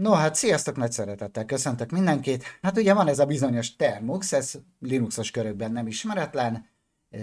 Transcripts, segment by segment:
No hát sziasztok, nagy szeretettel köszöntök mindenkit. Hát ugye van ez a bizonyos Termux, ez Linuxos körökben nem ismeretlen,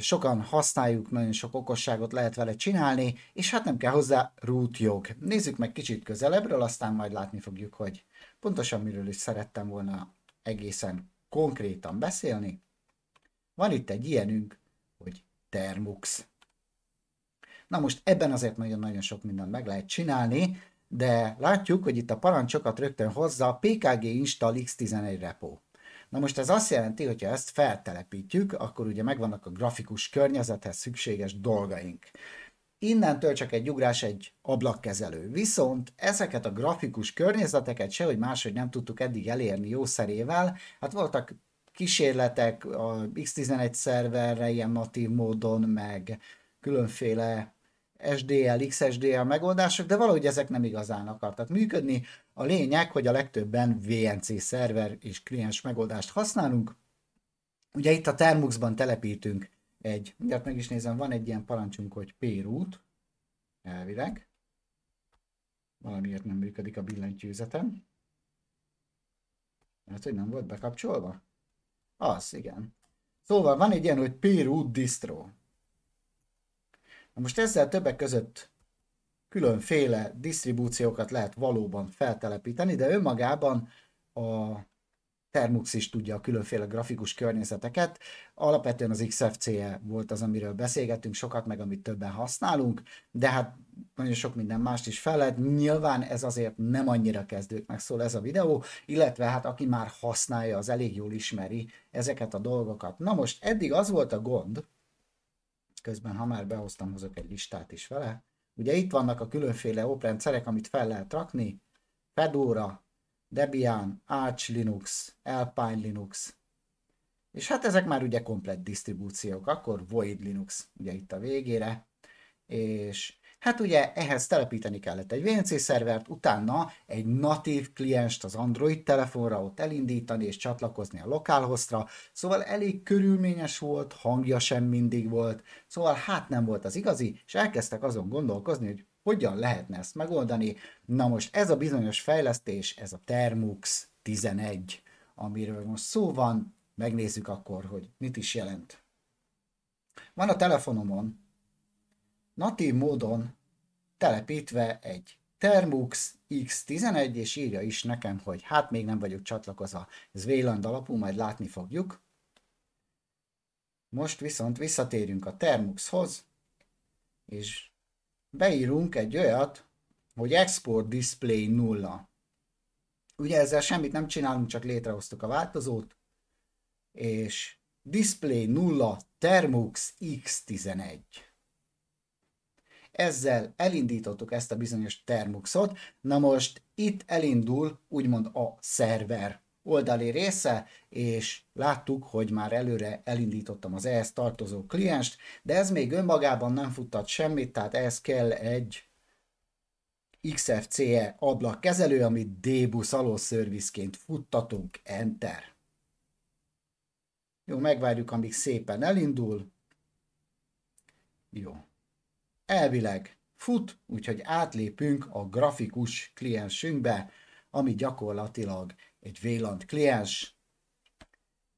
sokan használjuk, nagyon sok okosságot lehet vele csinálni, és hát nem kell hozzá root jog. Nézzük meg kicsit közelebbről, aztán majd látni fogjuk, hogy pontosan miről is szerettem volna egészen konkrétan beszélni. Van itt egy ilyenünk, hogy Termux. Na most ebben azért nagyon-nagyon sok mindent meg lehet csinálni, de látjuk, hogy itt a parancsokat rögtön hozza a PKG install X11 repo. Na most ez azt jelenti, hogy ha ezt feltelepítjük, akkor ugye megvannak a grafikus környezethez szükséges dolgaink. Innentől csak egy ugrás egy ablakkezelő. Viszont ezeket a grafikus környezeteket sehogy máshogy nem tudtuk eddig elérni szerével. Hát voltak kísérletek a X11 szerverre ilyen natív módon, meg különféle SDL, XSDL megoldások, de valahogy ezek nem igazán akartak működni. A lényeg, hogy a legtöbben VNC szerver és kliens megoldást használunk. Ugye itt a Termuxban telepítünk egy, mindjárt meg is nézem, van egy ilyen parancsunk, hogy P-út. P-root, elvileg. Valamiért nem működik a billentyűzetem. Hát, hogy nem volt bekapcsolva? Az, igen. Szóval van egy ilyen, hogy p P-root distro. Most ezzel többek között különféle disztribúciókat lehet valóban feltelepíteni, de önmagában a Termux is tudja a különféle grafikus környezeteket. Alapvetően az XFCE volt az, amiről beszélgettünk sokat, meg amit többen használunk, de hát nagyon sok minden mást is fel lehet. Nyilván ez azért nem annyira kezdőknek szól ez a videó, illetve hát aki már használja, az elég jól ismeri ezeket a dolgokat. Na most eddig az volt a gond, Közben, ha már behoztam, hozok egy listát is vele. Ugye itt vannak a különféle oprendszerek, amit fel lehet rakni. Fedora, Debian, Arch Linux, Alpine Linux. És hát ezek már ugye komplett disztribúciók, akkor Void Linux ugye itt a végére, és Hát ugye ehhez telepíteni kellett egy VNC szervert, utána egy natív klienst az Android telefonra ott elindítani és csatlakozni a lokálhoztra, szóval elég körülményes volt, hangja sem mindig volt, szóval hát nem volt az igazi, és elkezdtek azon gondolkozni, hogy hogyan lehetne ezt megoldani. Na most ez a bizonyos fejlesztés, ez a Termux 11, amiről most szó van, megnézzük akkor, hogy mit is jelent. Van a telefonomon natív módon telepítve egy Termux X11, és írja is nekem, hogy hát még nem vagyok csatlakozva. Ez vélan alapú, majd látni fogjuk. Most viszont visszatérünk a Termuxhoz, és beírunk egy olyat, hogy Export Display 0. Ugye ezzel semmit nem csinálunk, csak létrehoztuk a változót, és Display 0 Termux X11 ezzel elindítottuk ezt a bizonyos termuxot, na most itt elindul úgymond a szerver oldali része, és láttuk, hogy már előre elindítottam az ehhez tartozó klienst, de ez még önmagában nem futtat semmit, tehát ehhez kell egy XFCE ablakkezelő, amit d busz alószörvizként futtatunk, Enter. Jó, megvárjuk, amíg szépen elindul. Jó elvileg fut, úgyhogy átlépünk a grafikus kliensünkbe, ami gyakorlatilag egy Wayland kliens,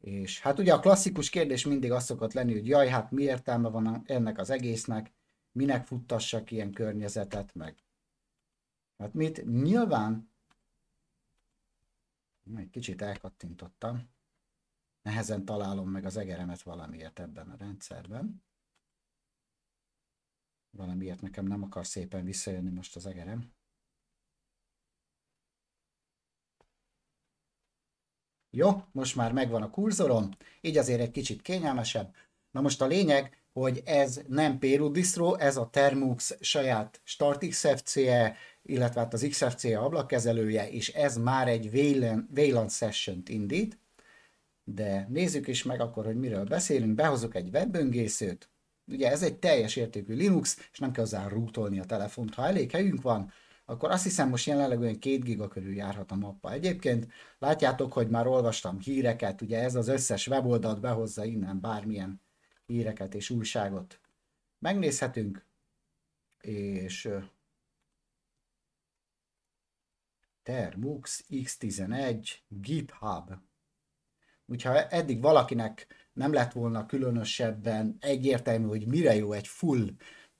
és hát ugye a klasszikus kérdés mindig az szokott lenni, hogy jaj, hát mi értelme van ennek az egésznek, minek futtassak ilyen környezetet meg. Hát mit? Nyilván egy kicsit elkattintottam. Nehezen találom meg az egeremet valamiért ebben a rendszerben valamiért nekem nem akar szépen visszajönni most az egerem. Jó, most már megvan a kurzorom, így azért egy kicsit kényelmesebb. Na most a lényeg, hogy ez nem Peru Distro, ez a Termux saját Start XFC-e, illetve hát az XFC-e ablakkezelője, és ez már egy VLAN, VLAN session indít. De nézzük is meg akkor, hogy miről beszélünk. Behozok egy webböngészőt, Ugye ez egy teljes értékű Linux, és nem kell hozzá rootolni a telefont. Ha elég helyünk van, akkor azt hiszem most jelenleg olyan 2 giga körül járhat a mappa. Egyébként látjátok, hogy már olvastam híreket, ugye ez az összes weboldalt behozza innen bármilyen híreket és újságot. Megnézhetünk, és Termux X11 GitHub Úgyha eddig valakinek nem lett volna különösebben egyértelmű, hogy mire jó egy full,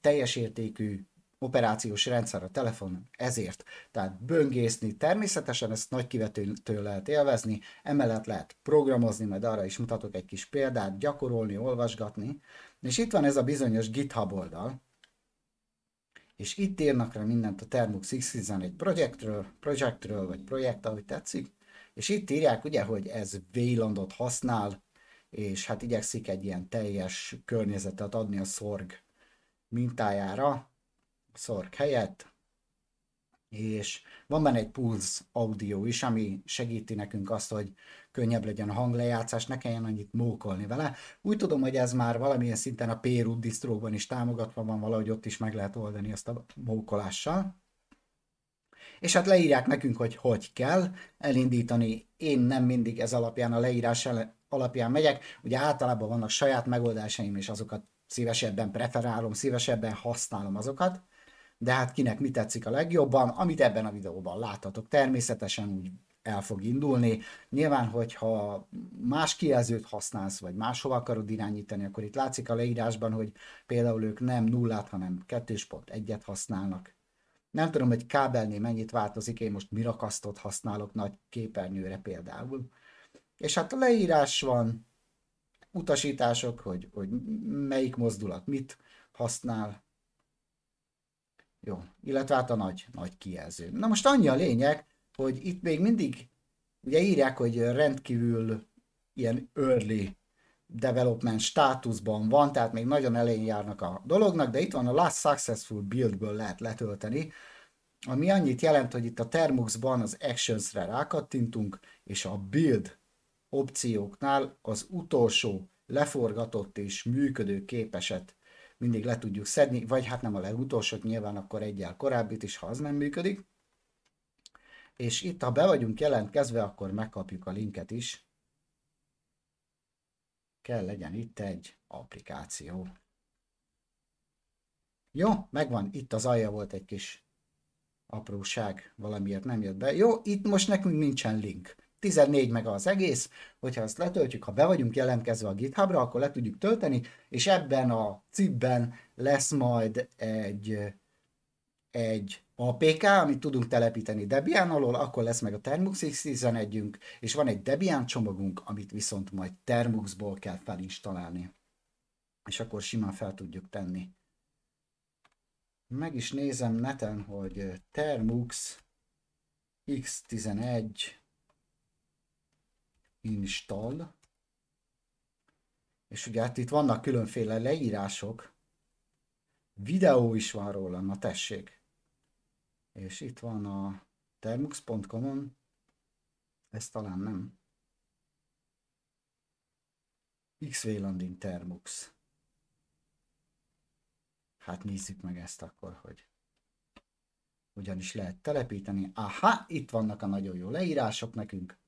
teljes értékű operációs rendszer a telefonon, ezért. Tehát böngészni természetesen ezt nagy kivetőtől lehet élvezni, emellett lehet programozni, majd arra is mutatok egy kis példát, gyakorolni, olvasgatni. És itt van ez a bizonyos GitHub oldal, és itt írnak rá mindent a Termux X11 projektről, projektről vagy projekt, ahogy tetszik, és itt írják ugye, hogy ez Waylandot használ, és hát igyekszik egy ilyen teljes környezetet adni a szorg mintájára, szorg helyett, és van benne egy Pulse Audio is, ami segíti nekünk azt, hogy könnyebb legyen a hanglejátszás, ne kelljen annyit mókolni vele. Úgy tudom, hogy ez már valamilyen szinten a p disztróban is támogatva van, valahogy ott is meg lehet oldani ezt a mókolással és hát leírják nekünk, hogy hogy kell elindítani. Én nem mindig ez alapján, a leírás alapján megyek. Ugye általában vannak saját megoldásaim, és azokat szívesebben preferálom, szívesebben használom azokat, de hát kinek mi tetszik a legjobban, amit ebben a videóban láthatok. Természetesen úgy el fog indulni. Nyilván, hogyha más kijelzőt használsz, vagy máshova akarod irányítani, akkor itt látszik a leírásban, hogy például ők nem nullát, hanem 2.1-et használnak nem tudom, hogy kábelnél mennyit változik, én most mirakasztot használok nagy képernyőre például. És hát a leírás van, utasítások, hogy, hogy melyik mozdulat mit használ. Jó, illetve hát a nagy, nagy kijelző. Na most annyi a lényeg, hogy itt még mindig ugye írják, hogy rendkívül ilyen early development státuszban van, tehát még nagyon elején járnak a dolognak, de itt van a Last Successful Buildből lehet letölteni, ami annyit jelent, hogy itt a Termuxban az Actions-re rákattintunk, és a Build opcióknál az utolsó leforgatott és működő képeset mindig le tudjuk szedni, vagy hát nem a legutolsót, nyilván akkor egyel korábbit is, ha az nem működik. És itt, ha be vagyunk jelentkezve, akkor megkapjuk a linket is, kell legyen itt egy applikáció. Jó, megvan, itt az alja volt egy kis apróság, valamiért nem jött be. Jó, itt most nekünk nincsen link. 14 meg az egész, hogyha azt letöltjük, ha be vagyunk jelentkezve a GitHubra, akkor le tudjuk tölteni, és ebben a cikkben lesz majd egy, egy APK, amit tudunk telepíteni Debian alól, akkor lesz meg a Termux X11-ünk, és van egy Debian csomagunk, amit viszont majd Termuxból kell felinstalálni. És akkor simán fel tudjuk tenni. Meg is nézem neten, hogy Termux X11 install, és ugye hát itt vannak különféle leírások, videó is van róla, na tessék. És itt van a termux.com-on, ez talán nem. XV-landing Termux. Hát nézzük meg ezt akkor, hogy ugyanis lehet telepíteni. Aha, itt vannak a nagyon jó leírások nekünk.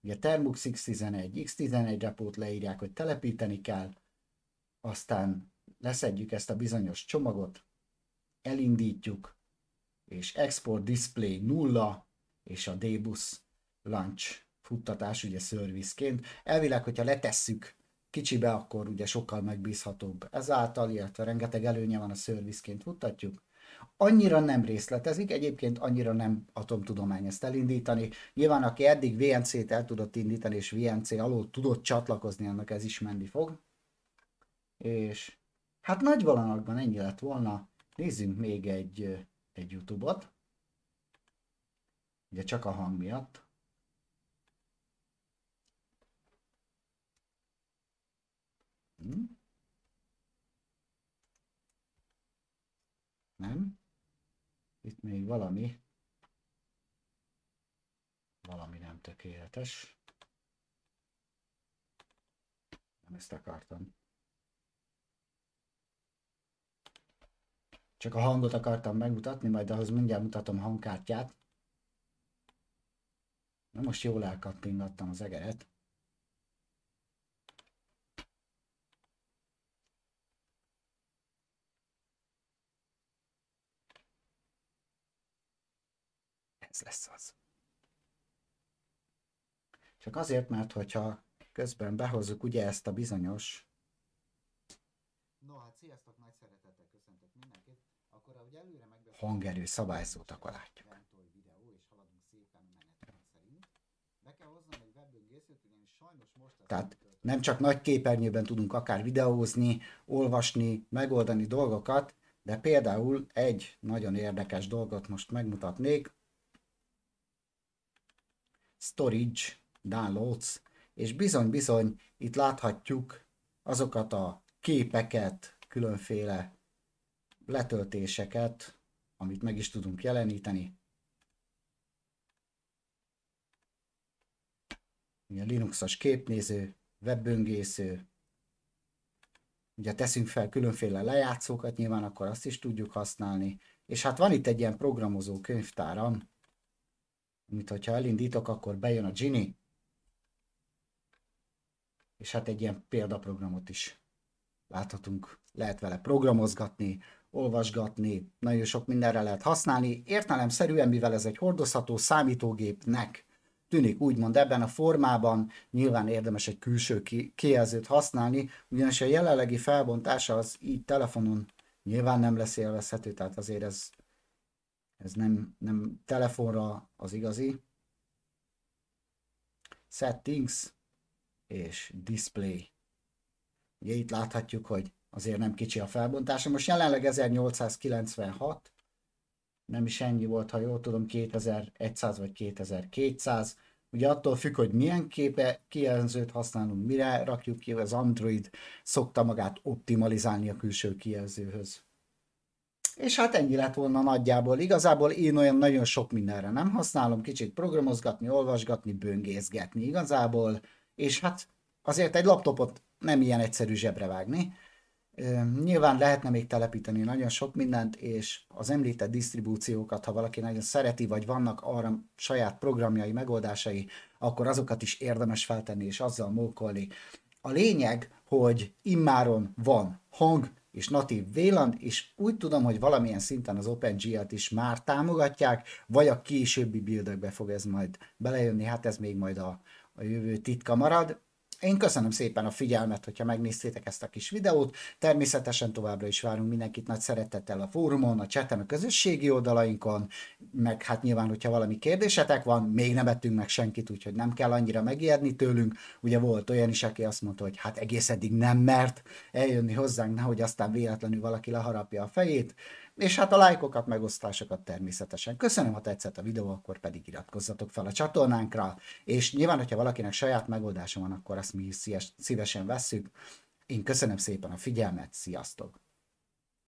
Ugye Termux X11, X11 repót leírják, hogy telepíteni kell, aztán leszedjük ezt a bizonyos csomagot, elindítjuk, és Export Display 0, és a Dbus Launch futtatás, ugye szervizként. Elvileg, hogyha letesszük kicsibe, akkor ugye sokkal megbízhatóbb ezáltal, illetve rengeteg előnye van a szervizként futtatjuk. Annyira nem részletezik, egyébként annyira nem atomtudomány ezt elindítani. Nyilván, aki eddig VNC-t el tudott indítani, és VNC alól tudott csatlakozni, annak ez is menni fog. És hát nagy valanakban ennyi lett volna. Nézzünk még egy egy YouTube-ot, ugye csak a hang miatt. Hm? Nem? Itt még valami, valami nem tökéletes. Nem ezt akartam. Csak a hangot akartam megmutatni, majd ahhoz mindjárt mutatom hangkártyát. Na most jól elkattintottam az egeret. Ez lesz az. Csak azért, mert hogyha közben behozzuk ugye ezt a bizonyos... No, hát sziasztok, nagy szeretettel hangerő szabályzót akkor látjuk. Tehát nem csak nagy képernyőben tudunk akár videózni, olvasni, megoldani dolgokat, de például egy nagyon érdekes dolgot most megmutatnék. Storage, Downloads, és bizony-bizony itt láthatjuk azokat a képeket, különféle letöltéseket, amit meg is tudunk jeleníteni. Ugye Linuxos képnéző, webböngésző, ugye teszünk fel különféle lejátszókat, nyilván akkor azt is tudjuk használni, és hát van itt egy ilyen programozó könyvtáram, amit hogyha elindítok, akkor bejön a Gini, és hát egy ilyen példaprogramot is láthatunk, lehet vele programozgatni, olvasgatni, nagyon sok mindenre lehet használni. Értelemszerűen, mivel ez egy hordozható számítógépnek tűnik úgymond ebben a formában, nyilván érdemes egy külső kijelzőt használni, ugyanis a jelenlegi felbontása az így telefonon nyilván nem lesz élvezhető, tehát azért ez, ez nem, nem telefonra az igazi. Settings és Display. Ugye itt láthatjuk, hogy azért nem kicsi a felbontása. Most jelenleg 1896, nem is ennyi volt, ha jól tudom, 2100 vagy 2200. Ugye attól függ, hogy milyen képe, kijelzőt használunk, mire rakjuk ki, az Android szokta magát optimalizálni a külső kijelzőhöz. És hát ennyi lett volna nagyjából. Igazából én olyan nagyon sok mindenre nem használom, kicsit programozgatni, olvasgatni, böngészgetni igazából, és hát azért egy laptopot nem ilyen egyszerű zsebre vágni. Nyilván lehetne még telepíteni nagyon sok mindent, és az említett disztribúciókat, ha valaki nagyon szereti, vagy vannak arra saját programjai, megoldásai, akkor azokat is érdemes feltenni, és azzal mókolni. A lényeg, hogy immáron van hang és natív VLAN, és úgy tudom, hogy valamilyen szinten az OpenGL-t is már támogatják, vagy a későbbi buildekbe fog ez majd belejönni, hát ez még majd a, a jövő titka marad, én köszönöm szépen a figyelmet, hogyha megnéztétek ezt a kis videót. Természetesen továbbra is várunk mindenkit nagy szeretettel a fórumon, a cseten, a közösségi oldalainkon, meg hát nyilván, hogyha valami kérdésetek van, még nem ettünk meg senkit, úgyhogy nem kell annyira megijedni tőlünk. Ugye volt olyan is, aki azt mondta, hogy hát egész eddig nem mert eljönni hozzánk, nehogy aztán véletlenül valaki leharapja a fejét és hát a lájkokat, megosztásokat természetesen. Köszönöm, ha tetszett a videó, akkor pedig iratkozzatok fel a csatornánkra, és nyilván, hogyha valakinek saját megoldása van, akkor azt mi szívesen vesszük. Én köszönöm szépen a figyelmet, sziasztok!